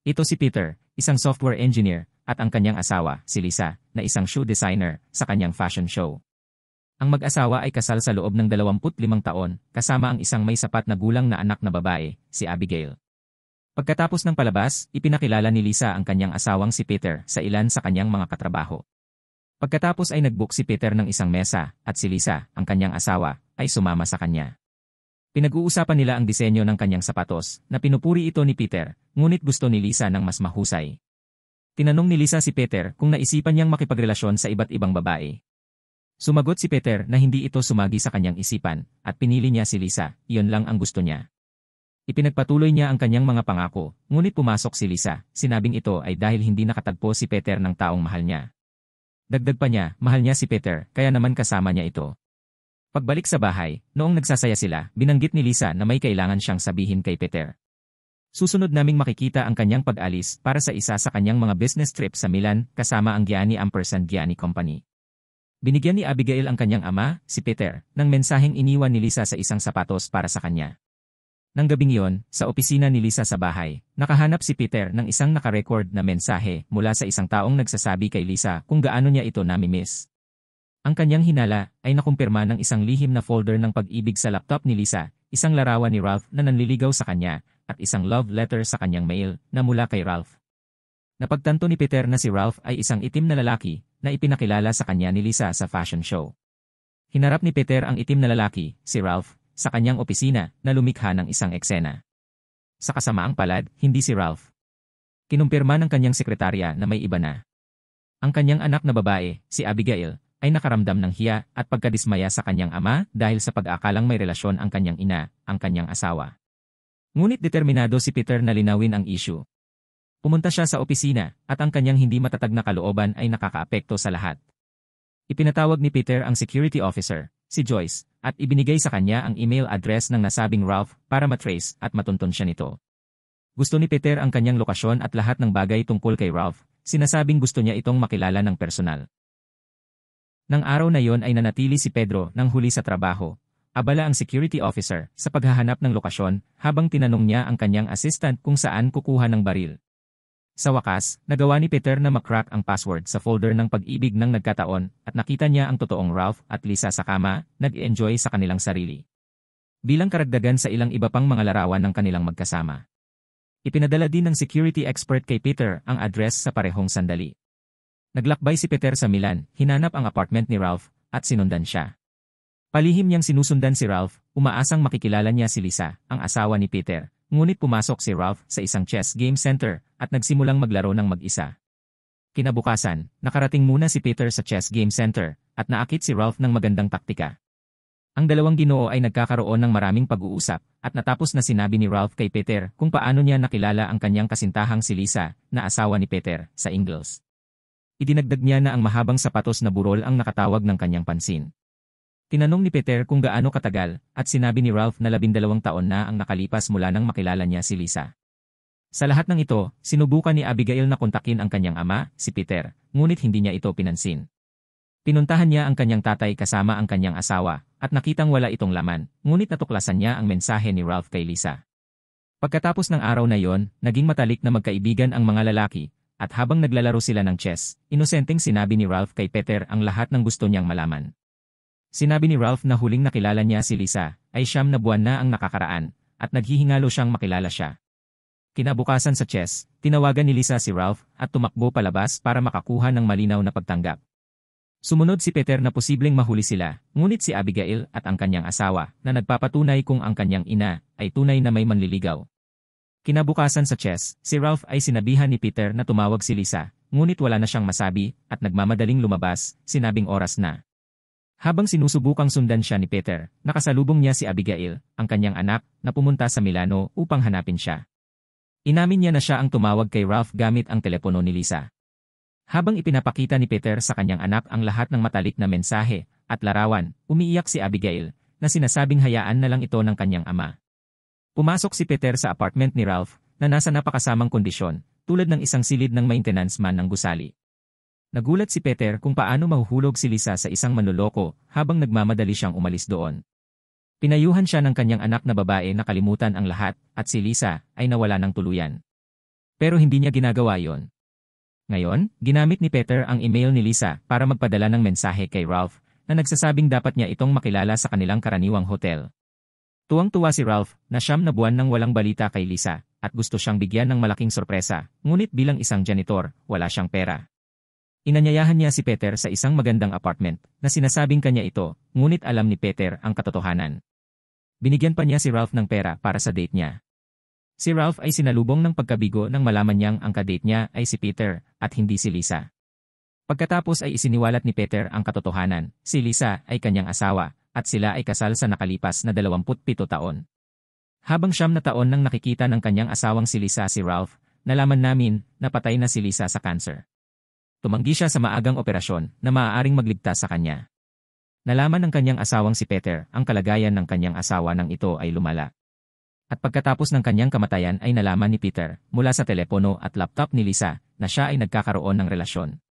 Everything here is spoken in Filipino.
Ito si Peter, isang software engineer, at ang kanyang asawa, si Lisa, na isang shoe designer, sa kanyang fashion show. Ang mag-asawa ay kasal sa loob ng 25 taon, kasama ang isang may sapat na gulang na anak na babae, si Abigail. Pagkatapos ng palabas, ipinakilala ni Lisa ang kanyang asawang si Peter sa ilan sa kanyang mga katrabaho. Pagkatapos ay nagbook si Peter ng isang mesa, at si Lisa, ang kanyang asawa, ay sumama sa kanya. Pinag-uusapan nila ang disenyo ng kanyang sapatos, na pinupuri ito ni Peter, ngunit gusto ni Lisa ng mas mahusay. Tinanong ni Lisa si Peter kung naisipan niyang makipagrelasyon sa iba't ibang babae. Sumagot si Peter na hindi ito sumagi sa kanyang isipan, at pinili niya si Lisa, iyon lang ang gusto niya. Ipinagpatuloy niya ang kanyang mga pangako, ngunit pumasok si Lisa, sinabing ito ay dahil hindi nakatagpo si Peter ng taong mahal niya. Dagdag pa niya, mahal niya si Peter, kaya naman kasama niya ito. Pagbalik sa bahay, noong nagsasaya sila, binanggit ni Lisa na may kailangan siyang sabihin kay Peter. Susunod naming makikita ang kanyang pag-alis para sa isa sa kanyang mga business trip sa Milan kasama ang Gianni Ampersand Gianni Company. Binigyan ni Abigail ang kanyang ama, si Peter, ng mensaheng iniwan ni Lisa sa isang sapatos para sa kanya. Nang gabing iyon, sa opisina ni Lisa sa bahay, nakahanap si Peter ng isang nakarecord na mensahe mula sa isang taong nagsasabi kay Lisa kung gaano niya ito namimiss. Ang kanyang hinala ay nakumpirma ng isang lihim na folder ng pag-ibig sa laptop ni Lisa, isang larawan ni Ralph na nanliligaw sa kanya, at isang love letter sa kanyang mail na mula kay Ralph. Napagtanto ni Peter na si Ralph ay isang itim na lalaki na ipinakilala sa kanya ni Lisa sa fashion show. Hinarap ni Peter ang itim na lalaki, si Ralph, sa kanyang opisina na lumikha ng isang eksena. Sa kasamaang palad, hindi si Ralph. Kinumpirma ng kanyang sekretarya na may iba na. Ang kanyang anak na babae, si Abigail, ay nakaramdam ng hiya at pagkadismaya sa kanyang ama dahil sa pag aakalang may relasyon ang kanyang ina, ang kanyang asawa. Ngunit determinado si Peter na linawin ang issue. Pumunta siya sa opisina at ang kanyang hindi matatag na kalooban ay nakakaapekto sa lahat. Ipinatawag ni Peter ang security officer, si Joyce, at ibinigay sa kanya ang email address ng nasabing Ralph para matrace at matuntun siya nito. Gusto ni Peter ang kanyang lokasyon at lahat ng bagay tungkol kay Ralph, sinasabing gusto niya itong makilala ng personal. Nang araw na yon ay nanatili si Pedro nang huli sa trabaho. Abala ang security officer sa paghahanap ng lokasyon habang tinanong niya ang kanyang assistant kung saan kukuha ng baril. Sa wakas, nagawa ni Peter na makrack ang password sa folder ng pag-ibig ng nagkataon at nakita niya ang totoong Ralph at Lisa sa kama, nag-enjoy sa kanilang sarili. Bilang karagdagan sa ilang iba pang mga larawan ng kanilang magkasama. Ipinadala din ng security expert kay Peter ang address sa parehong sandali. Naglakbay si Peter sa Milan, hinanap ang apartment ni Ralph, at sinundan siya. Palihim niyang sinusundan si Ralph, umaasang makikilala niya si Lisa, ang asawa ni Peter, ngunit pumasok si Ralph sa isang chess game center at nagsimulang maglaro ng mag-isa. Kinabukasan, nakarating muna si Peter sa chess game center at naakit si Ralph ng magandang taktika. Ang dalawang ginoo ay nagkakaroon ng maraming pag-uusap at natapos na sinabi ni Ralph kay Peter kung paano niya nakilala ang kanyang kasintahang si Lisa na asawa ni Peter sa Ingles. Idinagdag niya na ang mahabang sapatos na burol ang nakatawag ng kanyang pansin. Tinanong ni Peter kung gaano katagal, at sinabi ni Ralph na labindalawang taon na ang nakalipas mula nang makilala niya si Lisa. Sa lahat ng ito, sinubukan ni Abigail na kontakin ang kanyang ama, si Peter, ngunit hindi niya ito pinansin. Pinuntahan niya ang kanyang tatay kasama ang kanyang asawa, at nakitang wala itong laman, ngunit natuklasan niya ang mensahe ni Ralph kay Lisa. Pagkatapos ng araw na yon, naging matalik na magkaibigan ang mga lalaki, at habang naglalaro sila ng chess, inosenteng sinabi ni Ralph kay Peter ang lahat ng gusto niyang malaman. Sinabi ni Ralph na huling nakilala niya si Lisa ay siyam na buwan na ang nakakaraan at naghihingalo siyang makilala siya. Kinabukasan sa chess, tinawagan ni Lisa si Ralph at tumakbo palabas para makakuha ng malinaw na pagtanggap. Sumunod si Peter na posibleng mahuli sila, ngunit si Abigail at ang kanyang asawa na nagpapatunay kung ang kanyang ina ay tunay na may manliligaw. Kinabukasan sa chess, si Ralph ay sinabihan ni Peter na tumawag si Lisa, ngunit wala na siyang masabi at nagmamadaling lumabas, sinabing oras na. Habang sinusubukang sundan siya ni Peter, nakasalubong niya si Abigail, ang kanyang anak, na pumunta sa Milano upang hanapin siya. Inamin niya na siya ang tumawag kay Ralph gamit ang telepono ni Lisa. Habang ipinapakita ni Peter sa kanyang anak ang lahat ng matalik na mensahe at larawan, umiiyak si Abigail, na sinasabing hayaan na lang ito ng kanyang ama. Pumasok si Peter sa apartment ni Ralph, na nasa napakasamang kondisyon, tulad ng isang silid ng maintenance man ng gusali. Nagulat si Peter kung paano mahuhulog si Lisa sa isang manloloko habang nagmamadali siyang umalis doon. Pinayuhan siya ng kanyang anak na babae na kalimutan ang lahat at si Lisa ay nawala ng tuluyan. Pero hindi niya ginagawa yon. Ngayon, ginamit ni Peter ang email ni Lisa para magpadala ng mensahe kay Ralph na nagsasabing dapat niya itong makilala sa kanilang karaniwang hotel. Tuwang-tuwa si Ralph na siyam na buwan nang walang balita kay Lisa at gusto siyang bigyan ng malaking sorpresa, ngunit bilang isang janitor, wala siyang pera. Inanyayahan niya si Peter sa isang magandang apartment na sinasabing kanya ito, ngunit alam ni Peter ang katotohanan. Binigyan pa niya si Ralph ng pera para sa date niya. Si Ralph ay sinalubong ng pagkabigo nang malaman niyang ang kadate niya ay si Peter at hindi si Lisa. Pagkatapos ay isiniwalat ni Peter ang katotohanan, si Lisa ay kanyang asawa at sila ay kasal sa nakalipas na 27 taon. Habang siyam na taon nang nakikita ng kanyang asawang si Lisa si Ralph, nalaman namin na patay na si Lisa sa cancer. Tumanggi siya sa maagang operasyon na maaaring magligtas sa kanya. Nalaman ng kanyang asawang si Peter ang kalagayan ng kanyang asawa nang ito ay lumala. At pagkatapos ng kanyang kamatayan ay nalaman ni Peter mula sa telepono at laptop ni Lisa na siya ay nagkakaroon ng relasyon.